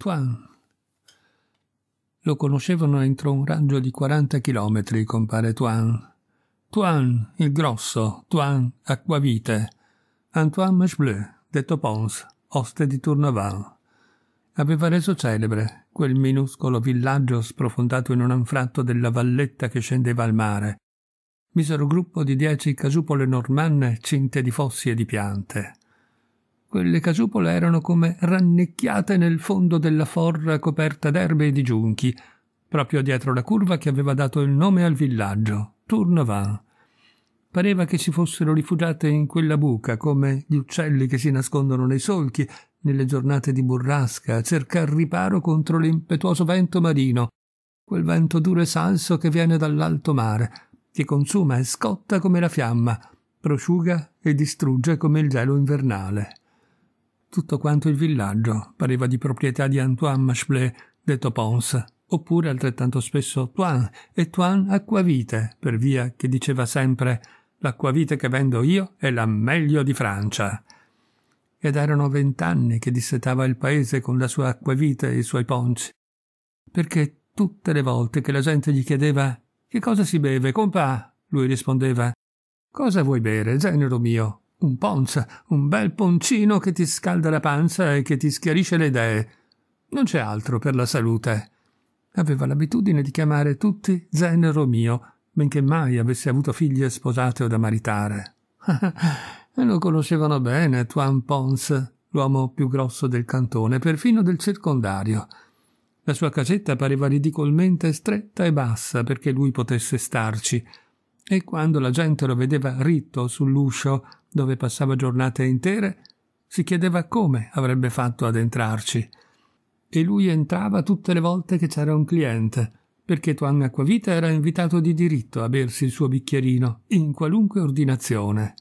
Tuan. Lo conoscevano entro un raggio di 40 chilometri, compare Tuan. Tuan, il grosso, Tuan, acquavite. Antoine Machbleu, detto Pons, oste di Tourneval. Aveva reso celebre quel minuscolo villaggio sprofondato in un anfratto della valletta che scendeva al mare. Misero gruppo di dieci casupole normanne cinte di fossi e di piante. Quelle casupole erano come rannecchiate nel fondo della forra coperta d'erbe e di giunchi, proprio dietro la curva che aveva dato il nome al villaggio, Tournevin. Pareva che si fossero rifugiate in quella buca, come gli uccelli che si nascondono nei solchi, nelle giornate di burrasca, a cercare riparo contro l'impetuoso vento marino, quel vento duro e salso che viene dall'alto mare, che consuma e scotta come la fiamma, prosciuga e distrugge come il gelo invernale. Tutto quanto il villaggio pareva di proprietà di Antoine Machblé, detto Pons, oppure altrettanto spesso Toine e Toine Acquavite, per via che diceva sempre l'acquavite che vendo io è la meglio di Francia. Ed erano vent'anni che dissetava il paese con la sua acquavite e i suoi ponci, perché tutte le volte che la gente gli chiedeva che cosa si beve, compà, lui rispondeva Cosa vuoi bere, genero mio? Un ponza, un bel poncino che ti scalda la panza e che ti schiarisce le idee. Non c'è altro per la salute. Aveva l'abitudine di chiamare tutti Zenero mio, benché mai avesse avuto figlie sposate o da maritare. e lo conoscevano bene, Tuan Pons, l'uomo più grosso del cantone, perfino del circondario. La sua casetta pareva ridicolmente stretta e bassa perché lui potesse starci, e quando la gente lo vedeva ritto sull'uscio dove passava giornate intere, si chiedeva come avrebbe fatto ad entrarci. E lui entrava tutte le volte che c'era un cliente, perché Tuan Acquavita era invitato di diritto a bersi il suo bicchierino, in qualunque ordinazione.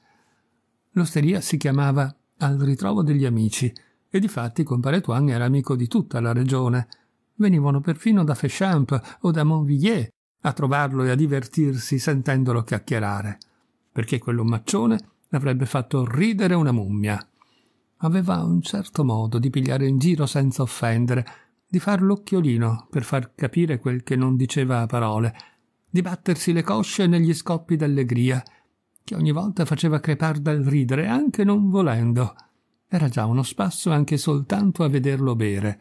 L'osteria si chiamava Al ritrovo degli amici, e difatti compare Tuan era amico di tutta la regione. Venivano perfino da Féchamp o da Montvilliers a trovarlo e a divertirsi sentendolo chiacchierare, perché quell'omaccione avrebbe fatto ridere una mummia. Aveva un certo modo di pigliare in giro senza offendere, di far l'occhiolino per far capire quel che non diceva a parole, di battersi le cosce negli scoppi d'allegria, che ogni volta faceva crepar dal ridere anche non volendo. Era già uno spasso anche soltanto a vederlo bere.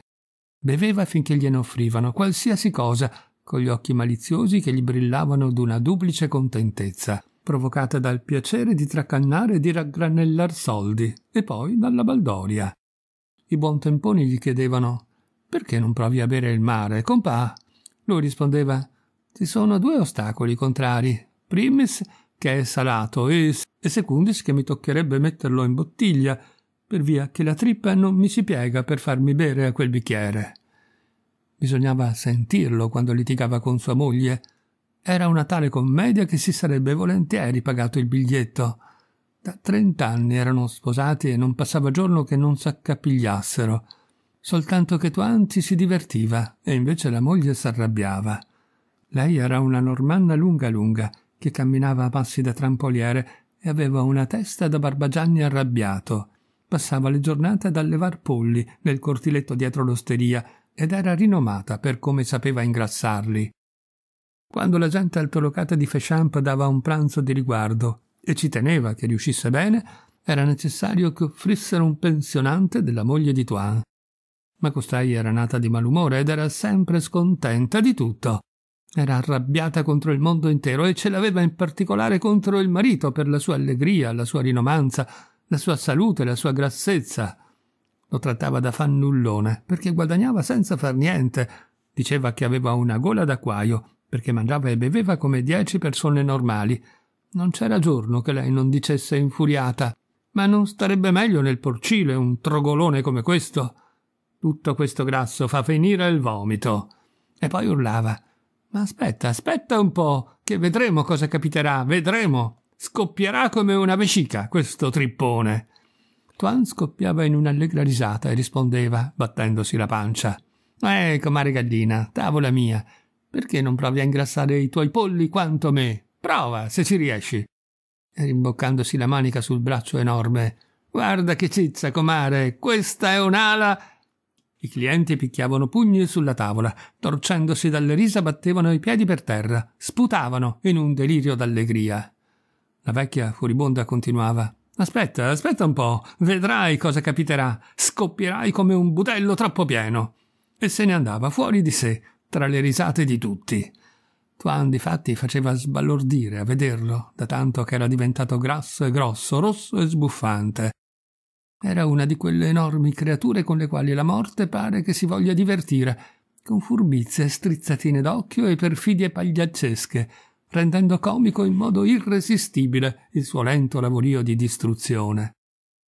Beveva finché gliene offrivano qualsiasi cosa, con gli occhi maliziosi che gli brillavano d'una duplice contentezza, provocata dal piacere di tracannare e di raggranellar soldi, e poi dalla baldoria. I buontemponi gli chiedevano «Perché non provi a bere il mare, compà?» Lui rispondeva «Ci sono due ostacoli contrari. Primis, che è salato, e, e secundis, che mi toccherebbe metterlo in bottiglia, per via che la trippa non mi si piega per farmi bere a quel bicchiere». Bisognava sentirlo quando litigava con sua moglie. Era una tale commedia che si sarebbe volentieri pagato il biglietto. Da trent'anni erano sposati e non passava giorno che non s'accapigliassero. Soltanto che Tuanti si divertiva e invece la moglie s'arrabbiava. Lei era una normanna lunga lunga che camminava a passi da trampoliere e aveva una testa da barbagianni arrabbiato. Passava le giornate ad allevar polli nel cortiletto dietro l'osteria ed era rinomata per come sapeva ingrassarli. Quando la gente altolocata di Fechamp dava un pranzo di riguardo e ci teneva che riuscisse bene, era necessario che offrissero un pensionante della moglie di Toin. Ma costai era nata di malumore ed era sempre scontenta di tutto. Era arrabbiata contro il mondo intero e ce l'aveva in particolare contro il marito per la sua allegria, la sua rinomanza, la sua salute, la sua grassezza. Lo trattava da fannullone perché guadagnava senza far niente. Diceva che aveva una gola d'acquaio perché mangiava e beveva come dieci persone normali. Non c'era giorno che lei non dicesse infuriata: Ma non starebbe meglio nel porcile un trogolone come questo? Tutto questo grasso fa finire il vomito. E poi urlava: Ma aspetta, aspetta un po', che vedremo cosa capiterà, vedremo. Scoppierà come una vescica questo trippone. Tuan scoppiava in un'allegra risata e rispondeva, battendosi la pancia. Eh, comare gallina, tavola mia, perché non provi a ingrassare i tuoi polli quanto me? Prova, se ci riesci. E rimboccandosi la manica sul braccio enorme. Guarda che cizza, comare, questa è un'ala. I clienti picchiavano pugni sulla tavola, torcendosi dalle risa battevano i piedi per terra, sputavano in un delirio d'allegria. La vecchia furibonda continuava. Aspetta, aspetta un po', vedrai cosa capiterà. Scoppierai come un budello troppo pieno. E se ne andava fuori di sé, tra le risate di tutti. Tuan difatti faceva sbalordire a vederlo, da tanto che era diventato grasso e grosso, rosso e sbuffante. Era una di quelle enormi creature con le quali la morte pare che si voglia divertire, con furbizie, strizzatine d'occhio e perfidie pagliaccesche, rendendo comico in modo irresistibile il suo lento lavorio di distruzione.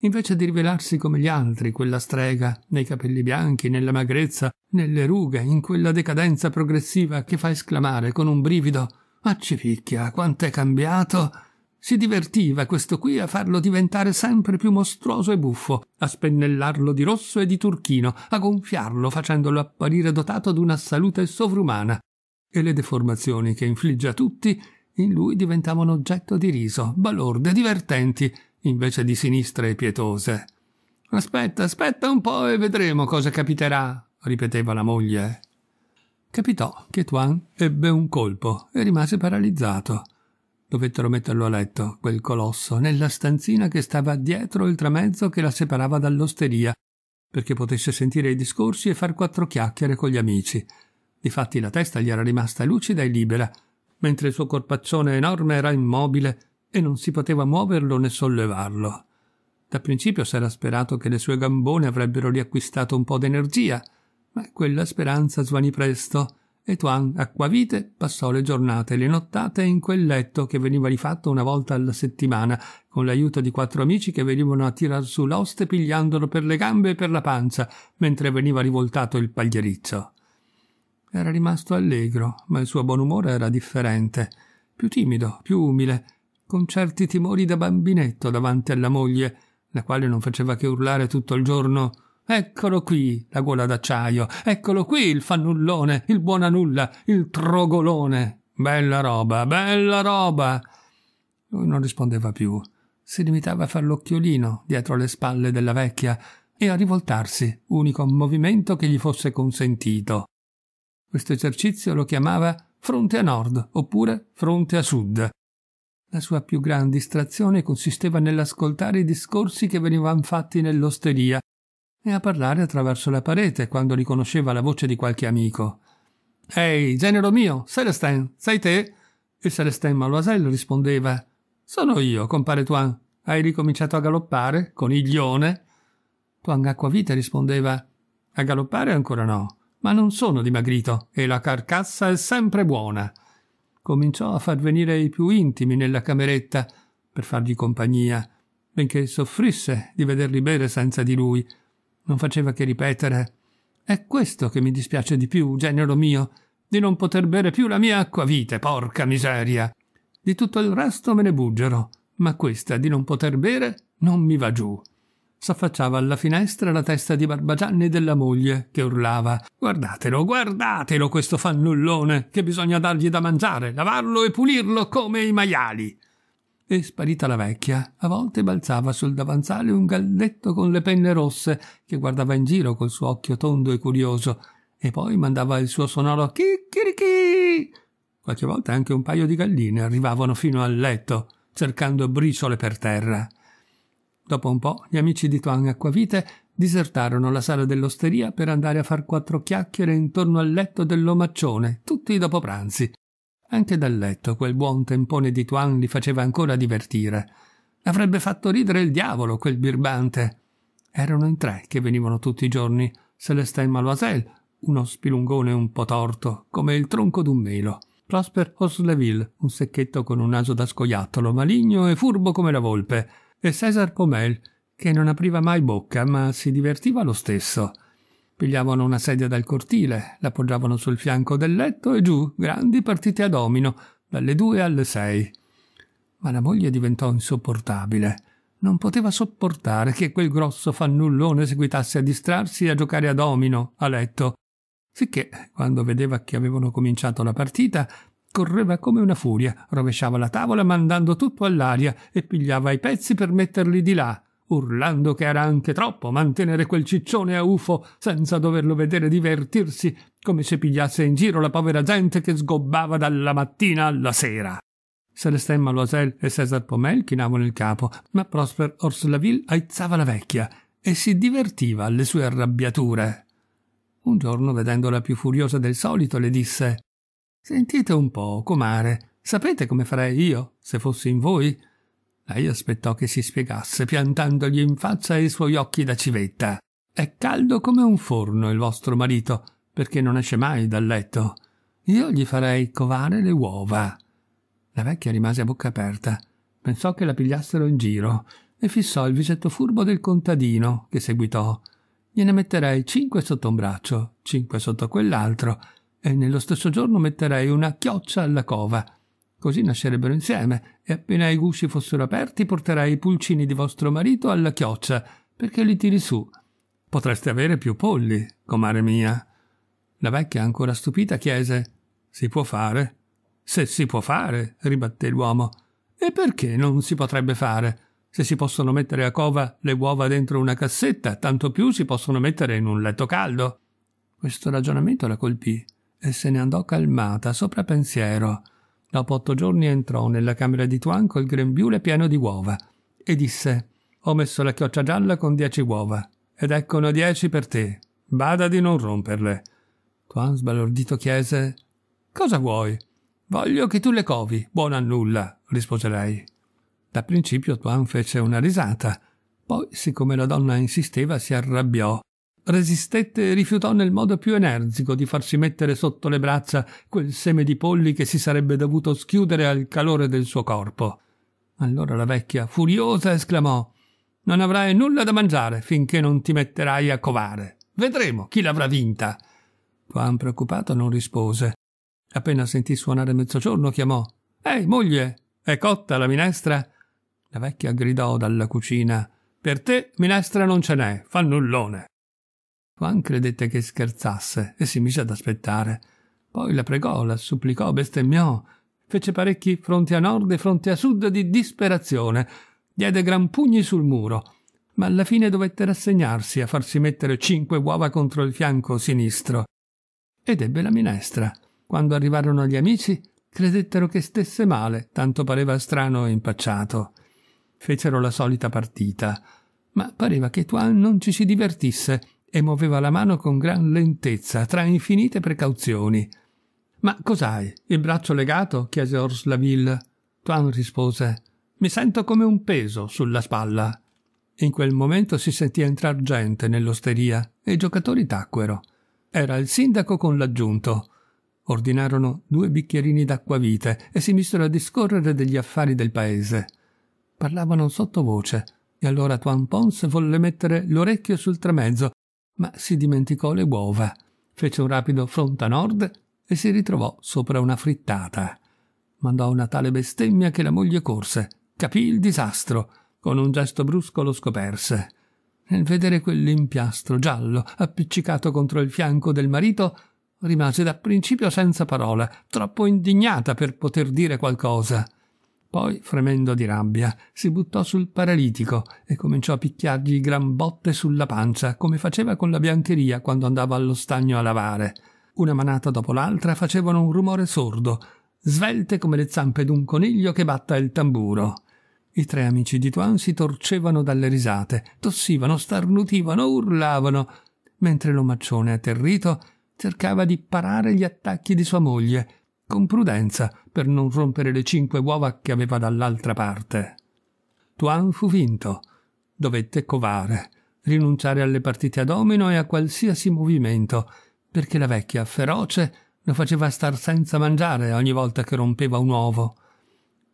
Invece di rivelarsi come gli altri, quella strega, nei capelli bianchi, nella magrezza, nelle rughe, in quella decadenza progressiva che fa esclamare con un brivido «Ma ci picchia, quanto è cambiato! Si divertiva questo qui a farlo diventare sempre più mostruoso e buffo, a spennellarlo di rosso e di turchino, a gonfiarlo facendolo apparire dotato d'una salute sovrumana, e le deformazioni che infligge a tutti in lui diventavano oggetto di riso, balorde, divertenti, invece di sinistre e pietose. Aspetta, aspetta un po' e vedremo cosa capiterà, ripeteva la moglie. Capitò che Tuan ebbe un colpo e rimase paralizzato. Dovettero metterlo a letto, quel colosso, nella stanzina che stava dietro il tramezzo che la separava dall'osteria, perché potesse sentire i discorsi e far quattro chiacchiere con gli amici. Difatti la testa gli era rimasta lucida e libera, mentre il suo corpaccione enorme era immobile e non si poteva muoverlo né sollevarlo. Da principio s'era sperato che le sue gambone avrebbero riacquistato un po' d'energia, ma quella speranza svanì presto e Tuan, acquavite, passò le giornate e le nottate in quel letto che veniva rifatto una volta alla settimana, con l'aiuto di quattro amici che venivano a tirar su l'oste pigliandolo per le gambe e per la pancia, mentre veniva rivoltato il pagliericcio. Era rimasto allegro, ma il suo buon umore era differente, più timido, più umile, con certi timori da bambinetto davanti alla moglie, la quale non faceva che urlare tutto il giorno Eccolo qui, la gola d'acciaio, eccolo qui il fannullone, il buonanulla, il trogolone. Bella roba, bella roba. Lui non rispondeva più, si limitava a far l'occhiolino dietro le spalle della vecchia e a rivoltarsi, unico movimento che gli fosse consentito. Questo esercizio lo chiamava fronte a nord oppure fronte a sud. La sua più grande distrazione consisteva nell'ascoltare i discorsi che venivano fatti nell'osteria e a parlare attraverso la parete quando riconosceva la voce di qualche amico. Ehi, genero mio, Celestin, sei te? Il Celestin Maloisel rispondeva. Sono io, compare Tuan. Hai ricominciato a galoppare, coniglione? Tuan Acquavita rispondeva. A galoppare ancora no ma non sono dimagrito e la carcassa è sempre buona. Cominciò a far venire i più intimi nella cameretta per fargli compagnia, benché soffrisse di vederli bere senza di lui. Non faceva che ripetere È questo che mi dispiace di più, genero mio, di non poter bere più la mia acquavite, porca miseria. Di tutto il resto me ne buggero, ma questa di non poter bere non mi va giù. S'affacciava alla finestra la testa di Barbagianni della moglie, che urlava Guardatelo, guardatelo questo fannullone, che bisogna dargli da mangiare, lavarlo e pulirlo come i maiali. E sparita la vecchia, a volte balzava sul davanzale un galletto con le penne rosse, che guardava in giro col suo occhio tondo e curioso, e poi mandava il suo sonoro chicchirichì. Qualche volta anche un paio di galline arrivavano fino al letto, cercando briciole per terra. Dopo un po', gli amici di Tuan Acquavite disertarono la sala dell'osteria per andare a far quattro chiacchiere intorno al letto dell'omaccione, tutti dopo pranzi. Anche dal letto quel buon tempone di Tuan li faceva ancora divertire. Avrebbe fatto ridere il diavolo quel birbante. Erano in tre che venivano tutti i giorni, Celestin Maloiselle, uno spilungone un po' torto, come il tronco d'un melo. Prosper Osleville, un secchetto con un naso da scoiattolo, maligno e furbo come la volpe e César Pomel, che non apriva mai bocca, ma si divertiva lo stesso. Pigliavano una sedia dal cortile, la l'appoggiavano sul fianco del letto e giù, grandi partite a domino, dalle due alle sei. Ma la moglie diventò insopportabile. Non poteva sopportare che quel grosso fannullone seguitasse a distrarsi e a giocare a domino a letto. Sicché, quando vedeva che avevano cominciato la partita, Correva come una furia, rovesciava la tavola mandando tutto all'aria e pigliava i pezzi per metterli di là, urlando che era anche troppo mantenere quel ciccione a ufo senza doverlo vedere divertirsi come se pigliasse in giro la povera gente che sgobbava dalla mattina alla sera. Celestin Maloisel e César Pomel chinavano il capo, ma Prosper Orslaville aizzava la vecchia e si divertiva alle sue arrabbiature. Un giorno, vedendola più furiosa del solito, le disse Sentite un po', comare, sapete come farei io, se fossi in voi? Lei aspettò che si spiegasse, piantandogli in faccia i suoi occhi da civetta. È caldo come un forno il vostro marito, perché non esce mai dal letto. Io gli farei covare le uova. La vecchia rimase a bocca aperta. Pensò che la pigliassero in giro e fissò il visetto furbo del contadino, che seguitò. Gliene metterei cinque sotto un braccio, cinque sotto quell'altro e nello stesso giorno metterei una chioccia alla cova. Così nascerebbero insieme, e appena i gusci fossero aperti porterei i pulcini di vostro marito alla chioccia, perché li tiri su. Potreste avere più polli, comare mia. La vecchia, ancora stupita, chiese Si può fare? Se si può fare, ribatté l'uomo. E perché non si potrebbe fare? Se si possono mettere a cova le uova dentro una cassetta, tanto più si possono mettere in un letto caldo. Questo ragionamento la colpì e se ne andò calmata, sopra pensiero. Dopo otto giorni entrò nella camera di Tuan col grembiule pieno di uova e disse «Ho messo la chioccia gialla con dieci uova ed eccone dieci per te. Bada di non romperle». Tuan sbalordito chiese «Cosa vuoi?» «Voglio che tu le covi, buona a nulla», rispose lei. Da principio Tuan fece una risata. Poi, siccome la donna insisteva, si arrabbiò resistette e rifiutò nel modo più energico di farsi mettere sotto le braccia quel seme di polli che si sarebbe dovuto schiudere al calore del suo corpo. Allora la vecchia, furiosa, esclamò Non avrai nulla da mangiare finché non ti metterai a covare. Vedremo chi l'avrà vinta. Quan preoccupato non rispose. Appena sentì suonare mezzogiorno chiamò Ehi, moglie, è cotta la minestra? La vecchia gridò dalla cucina Per te minestra non ce n'è, fannullone. Juan credette che scherzasse e si mise ad aspettare. Poi la pregò, la supplicò, bestemmiò, fece parecchi fronti a nord e fronti a sud di disperazione, diede gran pugni sul muro, ma alla fine dovette rassegnarsi a farsi mettere cinque uova contro il fianco sinistro. Ed ebbe la minestra. Quando arrivarono gli amici, credettero che stesse male, tanto pareva strano e impacciato. Fecero la solita partita, ma pareva che Tuan non ci si divertisse e muoveva la mano con gran lentezza, tra infinite precauzioni. Ma cos'hai? Il braccio legato? chiese Orslaville. Tuan rispose. Mi sento come un peso sulla spalla. In quel momento si sentì entrare gente nell'osteria e i giocatori tacquero. Era il sindaco con l'aggiunto. Ordinarono due bicchierini d'acquavite e si misero a discorrere degli affari del paese. Parlavano sottovoce e allora Tuan Pons volle mettere l'orecchio sul tramezzo ma si dimenticò le uova, fece un rapido fronte a nord e si ritrovò sopra una frittata. Mandò una tale bestemmia che la moglie corse, capì il disastro, con un gesto brusco lo scoperse. Nel vedere quell'impiastro giallo appiccicato contro il fianco del marito, rimase da principio senza parola, troppo indignata per poter dire qualcosa. Poi, fremendo di rabbia, si buttò sul paralitico e cominciò a picchiargli gran botte sulla pancia, come faceva con la biancheria quando andava allo stagno a lavare. Una manata dopo l'altra facevano un rumore sordo, svelte come le zampe d'un coniglio che batta il tamburo. I tre amici di Tuan si torcevano dalle risate, tossivano, starnutivano, urlavano, mentre l'omaccione atterrito cercava di parare gli attacchi di sua moglie, con prudenza per non rompere le cinque uova che aveva dall'altra parte. Tuan fu vinto. Dovette covare, rinunciare alle partite a domino e a qualsiasi movimento, perché la vecchia, feroce, lo faceva star senza mangiare ogni volta che rompeva un uovo.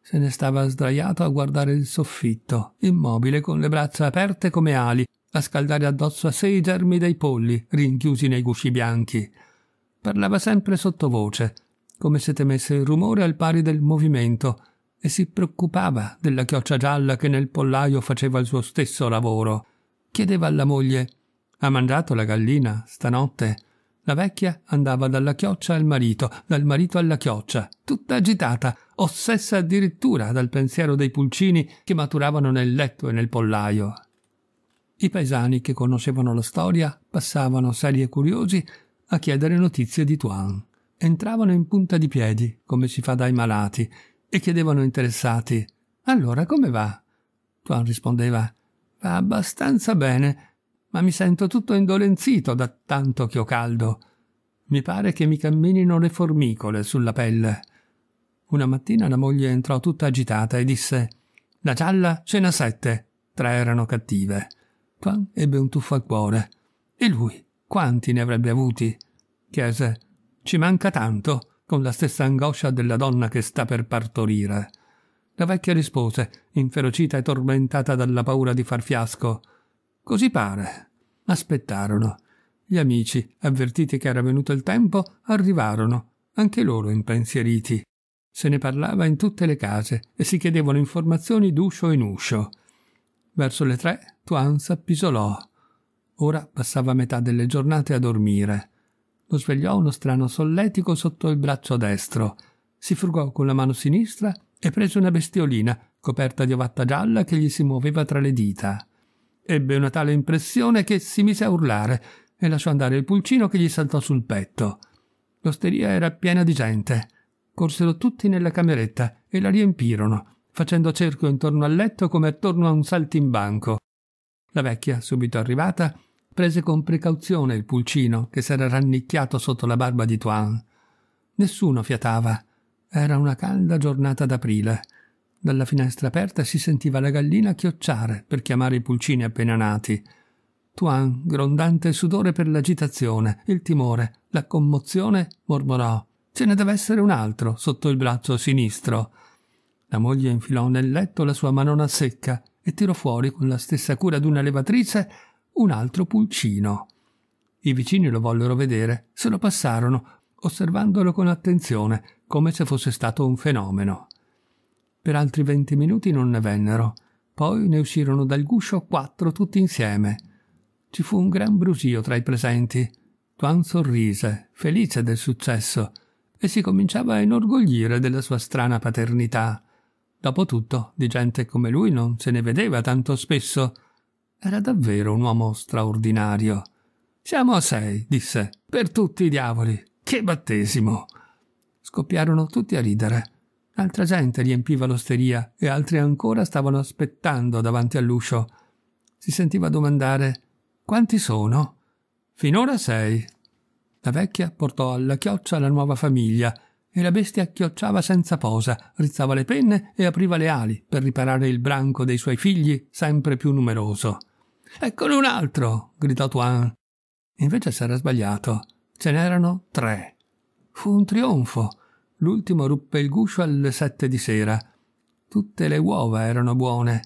Se ne stava sdraiato a guardare il soffitto, immobile, con le braccia aperte come ali, a scaldare addosso a sé i germi dei polli, rinchiusi nei gusci bianchi. Parlava sempre sottovoce, come se temesse il rumore al pari del movimento, e si preoccupava della chioccia gialla che nel pollaio faceva il suo stesso lavoro. Chiedeva alla moglie Ha mangiato la gallina stanotte? La vecchia andava dalla chioccia al marito, dal marito alla chioccia, tutta agitata, ossessa addirittura dal pensiero dei pulcini che maturavano nel letto e nel pollaio. I paesani che conoscevano la storia passavano, seri e curiosi, a chiedere notizie di Tuan entravano in punta di piedi, come si fa dai malati, e chiedevano interessati Allora come va? Tuan rispondeva Va abbastanza bene, ma mi sento tutto indolenzito da tanto che ho caldo. Mi pare che mi camminino le formicole sulla pelle. Una mattina la moglie entrò tutta agitata e disse La gialla cena sette, tre erano cattive. Tuan ebbe un tuffo al cuore. E lui, quanti ne avrebbe avuti? chiese ci manca tanto, con la stessa angoscia della donna che sta per partorire. La vecchia rispose, inferocita e tormentata dalla paura di far fiasco. Così pare. Aspettarono. Gli amici, avvertiti che era venuto il tempo, arrivarono, anche loro impensieriti. Se ne parlava in tutte le case e si chiedevano informazioni d'uscio in uscio. Verso le tre Tuan s'appisolò. Ora passava metà delle giornate a dormire lo svegliò uno strano solletico sotto il braccio destro. Si frugò con la mano sinistra e prese una bestiolina coperta di ovatta gialla che gli si muoveva tra le dita. Ebbe una tale impressione che si mise a urlare e lasciò andare il pulcino che gli saltò sul petto. L'osteria era piena di gente. Corsero tutti nella cameretta e la riempirono, facendo cerco intorno al letto come attorno a un saltimbanco. La vecchia, subito arrivata, prese con precauzione il pulcino che s'era rannicchiato sotto la barba di Tuan. Nessuno fiatava. Era una calda giornata d'aprile. Dalla finestra aperta si sentiva la gallina chiocciare per chiamare i pulcini appena nati. Tuan, grondante il sudore per l'agitazione, il timore, la commozione, mormorò: Ce ne deve essere un altro sotto il braccio sinistro. La moglie infilò nel letto la sua manona secca e tirò fuori con la stessa cura d'una levatrice un altro pulcino. I vicini lo vollero vedere, se lo passarono, osservandolo con attenzione, come se fosse stato un fenomeno. Per altri venti minuti non ne vennero, poi ne uscirono dal guscio quattro tutti insieme. Ci fu un gran brusio tra i presenti. Tuan sorrise, felice del successo, e si cominciava a inorgoglire della sua strana paternità. Dopotutto, di gente come lui non se ne vedeva tanto spesso, era davvero un uomo straordinario. Siamo a sei, disse. Per tutti i diavoli. Che battesimo! Scoppiarono tutti a ridere. Altra gente riempiva l'osteria e altri ancora stavano aspettando davanti all'uscio. Si sentiva domandare quanti sono? Finora sei. La vecchia portò alla chioccia la nuova famiglia e la bestia chiocciava senza posa, rizzava le penne e apriva le ali per riparare il branco dei suoi figli sempre più numeroso. Eccone un altro! gridò Tuan. Invece s'era sbagliato. Ce n'erano tre. Fu un trionfo. L'ultimo ruppe il guscio alle sette di sera. Tutte le uova erano buone.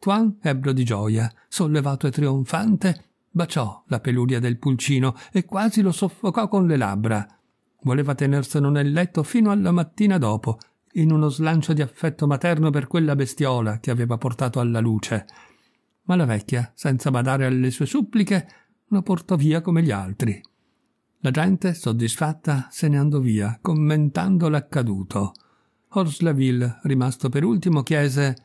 Tuan ebbro di gioia, sollevato e trionfante, baciò la peluria del pulcino e quasi lo soffocò con le labbra. Voleva tenerselo nel letto fino alla mattina dopo, in uno slancio di affetto materno per quella bestiola che aveva portato alla luce ma la vecchia, senza badare alle sue suppliche, lo portò via come gli altri. La gente, soddisfatta, se ne andò via, commentando l'accaduto. Horslaville, rimasto per ultimo, chiese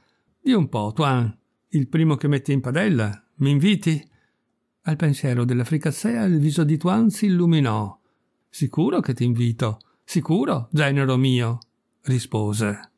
Di un po', Tuan, il primo che metti in padella, mi inviti? Al pensiero della fricassea il viso di Tuan si illuminò. Sicuro che ti invito, sicuro, genero mio, rispose.